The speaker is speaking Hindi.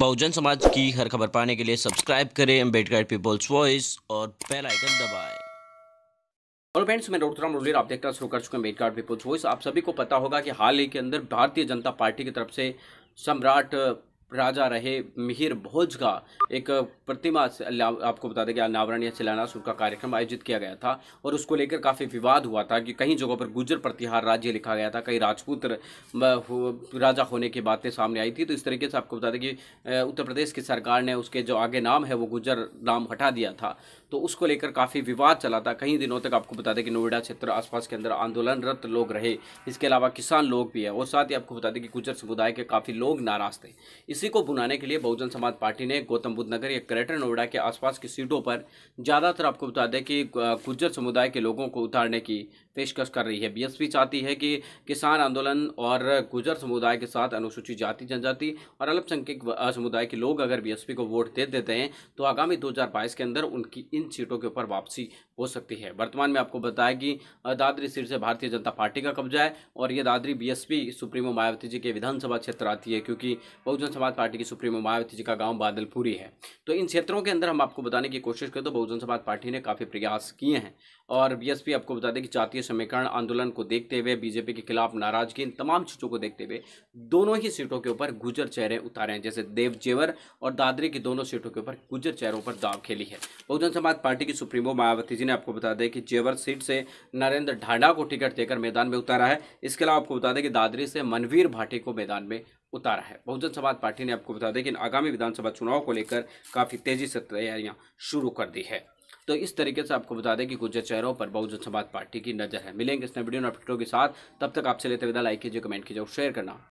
बहुजन समाज की हर खबर पाने के लिए सब्सक्राइब करें अम्बेडकर पीपल्स वॉइस और बेल आइकन दबाएं और फ्रेंड्स मैं डॉक्टर राम आप देखना शुरू कर चुके हैं अम्बेडकर पीपल्स वॉइस आप सभी को पता होगा कि हाल ही के अंदर भारतीय जनता पार्टी की तरफ से सम्राट राजा रहे मिहिर भोज का एक प्रतिमा आपको बता दें कि अनावरण या शिलान्यास का कार्यक्रम आयोजित किया गया था और उसको लेकर काफ़ी विवाद हुआ था कि कई जगहों पर गुजर प्रतिहार राज्य लिखा गया था कई राजपूत राजा होने की बातें सामने आई थी तो इस तरीके से आपको बता दें कि उत्तर प्रदेश की सरकार ने उसके जो आगे नाम है वो गुजर नाम हटा दिया था तो उसको लेकर काफ़ी विवाद चला था कई दिनों तक आपको बता दें कि नोएडा क्षेत्र आसपास के अंदर आंदोलनरत लोग रहे इसके अलावा किसान लोग भी है और साथ ही आपको बता दें कि गुजर समुदाय के काफ़ी लोग नाराज थे इस इसी को बुनाने के लिए बहुजन समाज पार्टी ने गौतम बुद्ध नगर या ग्रेटर नोएडा के आसपास की सीटों पर ज़्यादातर आपको बता दें कि गुज्जर समुदाय के लोगों को उतारने की पेशकश कर रही है बीएसपी चाहती है कि किसान आंदोलन और गुजर समुदाय के साथ अनुसूचित जाति जनजाति और अल्पसंख्यक समुदाय के लोग अगर बीएसपी को वोट दे देते हैं तो आगामी दो के अंदर उनकी इन सीटों के ऊपर वापसी हो सकती है वर्तमान में आपको बताया कि दादरी सीट से भारतीय जनता पार्टी का कब्जा है और ये दादरी बी सुप्रीमो मायावती जी के विधानसभा क्षेत्र आती है क्योंकि बहुजन समाज समाज पार्टी की सुप्रीमो मायावती जी का गांव बादलपुरी है तो इन क्षेत्रों के अंदर हम आपको बताने की कोशिश करें तो बहुजन समाज पार्टी ने काफ़ी प्रयास किए हैं और बीएसपी आपको बता दें कि जातीय समीकरण आंदोलन को देखते हुए बीजेपी के खिलाफ नाराजगी इन तमाम चीज़ों को देखते हुए दोनों ही सीटों के ऊपर गुजर चेहरे उतारे हैं जैसे देव जेवर और दादरी की दोनों सीटों के ऊपर गुजर चेहरों पर दाव खेली है बहुजन समाज पार्टी की सुप्रीमो मायावती जी ने आपको बता दें कि जेवर सीट से नरेंद्र ढाडा को टिकट देकर मैदान में उतारा है इसके अलावा आपको बता दें कि दादरी से मनवीर भाटी को मैदान में उतारा है बहुजन समाज पार्टी ने आपको बता दें कि आगामी विधानसभा चुनाव को लेकर काफ़ी तेजी से तैयारियां शुरू कर दी है तो इस तरीके से आपको बता दें कि गुजर चेहरों पर बहुजन समाज पार्टी की नज़र है मिलेंगे इस नए वीडियो अपडेटों के साथ तब तक आपसे लेते विदा लाइक कीजिए कमेंट कीजिए और शेयर करना